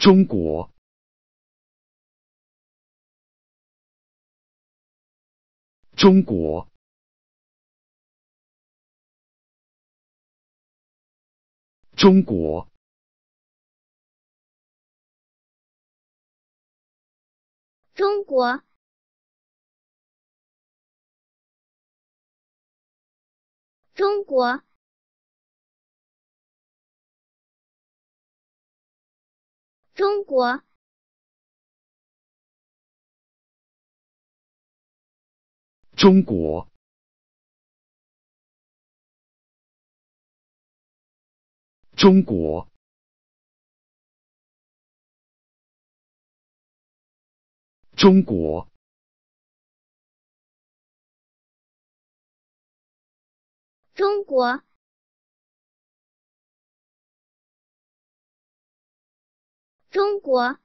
中国，中国，中国，中国，中国。中国，中国，中国，中国，中国。中国。